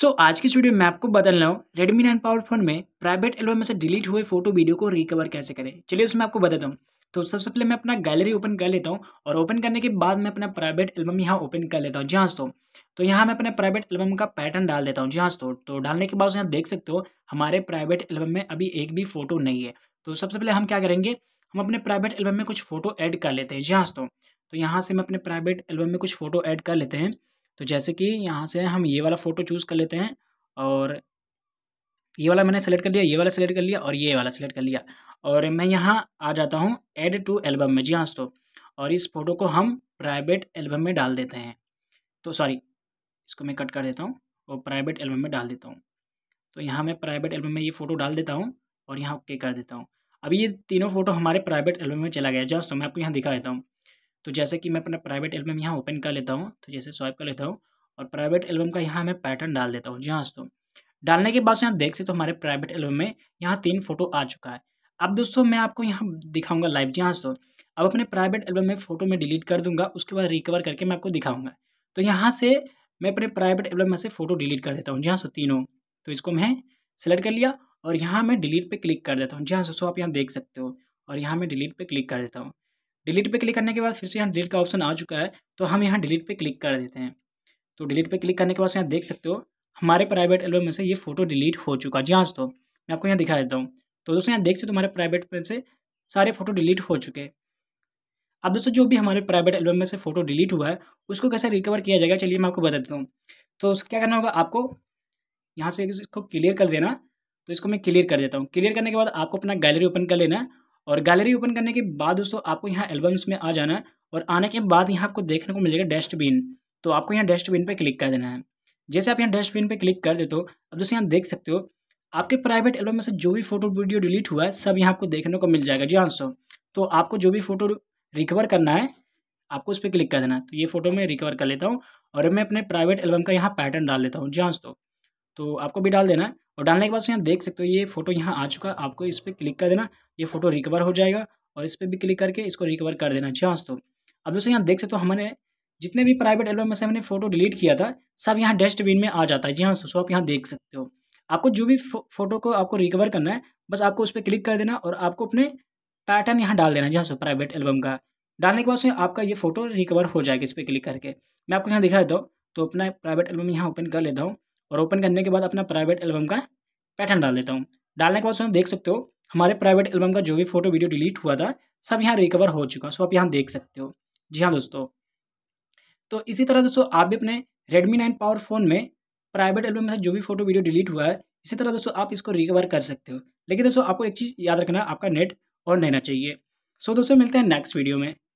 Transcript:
सो so, आज की video में आपको बदलना हूँ रेडमी नाइन पावर फोन में प्राइवेट एल्बम में से डिलीट हुए फोटो वीडियो को रिकवर कैसे करें चलिए उसमें आपको बताता हूँ तो सबसे पहले मैं अपना गैलरी ओपन कर लेता हूँ और ओपन करने के बाद मैं अपना प्राइवेट एल्बम यहाँ ओपन कर लेता हूँ जी हाँ दोस्तों तो यहाँ मैं अपने प्राइवेट एल्बम का पैटर्न डाल देता हूँ जी हाँ दोस्तों तो डालने के बाद यहाँ देख सकते हो हमारे प्राइवेट एल्बम में अभी एक भी फोटो नहीं है तो सबसे पहले हम क्या करेंगे हम अपने प्राइवेट एल्बम में कुछ फोटो ऐड कर लेते हैं जी हाँ दोस्तों तो यहाँ से मैं अपने प्राइवेट एल्बम में कुछ फोटो ऐड कर लेते हैं तो जैसे कि यहाँ से हम ये वाला फ़ोटो चूज़ कर लेते हैं और ये वाला मैंने सेलेक्ट कर लिया ये वाला सेलेक्ट कर लिया और ये वाला सेलेक्ट कर लिया और मैं यहाँ आ जाता हूँ एड टू एल्बम में जी हाँ दोस्तों और इस फ़ोटो को हम प्राइवेट एल्बम में डाल देते हैं तो सॉरी इसको मैं कट कर देता हूँ और प्राइवेट एल्बम में डाल देता हूँ तो यहाँ मैं प्राइवेट एल्बम में ये फ़ोटो डाल देता हूँ और यहाँ ओके कर देता हूँ अभी ये तीनों फ़ोटो हमारे प्राइवेट एल्बम में चला गया जस्ट हाँ तो मैं आपको यहाँ दिखा देता हूँ तो जैसे कि मैं अपना प्राइवेट एल्बम यहाँ ओपन कर लेता हूँ तो जैसे स्वाइप कर लेता हूँ और प्राइवेट एल्बम का यहाँ मैं पैटर्न डाल देता हूँ जी हाँ दोस्तों डालने के बाद यहाँ देख सकते हो हमारे प्राइवेट एल्बम में यहाँ तीन फोटो आ चुका है अब दोस्तों मैं आपको यहाँ दिखाऊंगा लाइव जी हाँ दोस्तों अब अपने प्राइवेट एल्बम में फ़ोटो में डिलीट कर दूंगा उसके बाद रिकवर करके मैं आपको दिखाऊंगा तो यहाँ से मैं अपने प्राइवेट एल्बम में से फ़ोटो डिलीट कर देता हूँ जी हाँ सो तीनों तो इसको मैं सेलेक्ट कर लिया और यहाँ मैं डिलीट पर क्लिक कर देता हूँ जी हाँ सो आप यहाँ देख सकते हो और यहाँ मैं डिलीट पर क्लिक कर देता हूँ डिलीट पे क्लिक करने के बाद फिर से यहाँ डिलीट का ऑप्शन आ चुका है तो हम यहाँ डिलीट पे क्लिक कर देते हैं तो डिलीट पे क्लिक करने के बाद यहाँ देख सकते हो हमारे प्राइवेट एल्बम में से ये फोटो डिलीट हो चुका जी हाँ दोस्तों मैं आपको यहाँ दिखा देता हूँ तो दोस्तों यहाँ देख सकते हो हमारे प्राइवेट में से सारे फोटो डिलीट हो चुके अब दोस्तों जो भी हमारे प्राइवेट एल्बम में से फोटो डिलीट हुआ है उसको कैसे रिकवर किया जाएगा चलिए मैं आपको बता देता हूँ तो क्या करना होगा आपको यहाँ से इसको क्लियर कर देना तो इसको मैं क्लियर कर देता हूँ क्लियर करने के बाद आपको अपना गैलरी ओपन कर लेना है और गैलरी ओपन करने के बाद दोस्तों आपको यहाँ एल्बम्स में आ जाना है और आने के बाद यहाँ आपको देखने को मिलेगा डस्टबिन तो आपको यहाँ डस्टबिन पर क्लिक कर देना है जैसे आप यहाँ डस्टबिन पर क्लिक कर देते हो अब दोस्तों यहाँ देख सकते हो आपके प्राइवेट एल्बम में से जो भी फोटो वीडियो डिलीट हुआ है सब यहाँ आपको देखने को मिल जाएगा जी हाँ सो तो आपको जो भी फ़ोटो रिकवर करना है आपको उस पर क्लिक कर देना है तो ये फ़ोटो मैं रिकवर कर लेता हूँ और मैं अपने प्राइवेट एल्बम का यहाँ पैटर्न डाल लेता हूँ जी हाँ दोस्तों तो आपको भी डाल देना है और डालने के बाद यहाँ देख सकते हो ये फोटो यहाँ आ चुका है आपको इस पर क्लिक कर देना ये फोटो रिकवर हो जाएगा और इस पर भी क्लिक करके इसको रिकवर कर देना जी हाँ दोस्तों अब दोस्तों यहाँ देख सकते हो हमारे जितने भी प्राइवेट एल्बम में से हमने फोटो डिलीट किया था सब यहाँ डस्टबिन में आ जाता है जी हाँ सो आप यहाँ देख सकते हो आपको जो भी फो, फोटो को आपको रिकवर करना है बस आपको उस पर क्लिक कर देना और आपको अपने पैटर्न यहाँ डाल देना जी हाँ प्राइवेट एल्बम का डालने के बाद से आपका ये फोटो रिकवर हो जाएगा इस पर क्लिक करके मैं आपको यहाँ दिखा देता हूँ तो अपना प्राइवेट एल्बम यहाँ ओपन कर लेता हूँ और ओपन करने के बाद अपना प्राइवेट एल्बम का पैटर्न डाल देता हूँ डालने के बाद देख सकते हो हमारे प्राइवेट एल्बम का जो भी फोटो वीडियो डिलीट हुआ था सब यहाँ रिकवर हो चुका सो आप यहाँ देख सकते हो जी हाँ दोस्तों तो इसी तरह दोस्तों आप भी अपने रेडमी नाइन पावर फोन में प्राइवेट एल्बम में से जो भी फोटो वीडियो डिलीट हुआ है इसी तरह दोस्तों आप इसको रिकवर कर सकते हो लेकिन दोस्तों आपको एक चीज़ याद रखना आपका नेट और लेना चाहिए सो दोस्तों मिलते हैं नेक्स्ट वीडियो में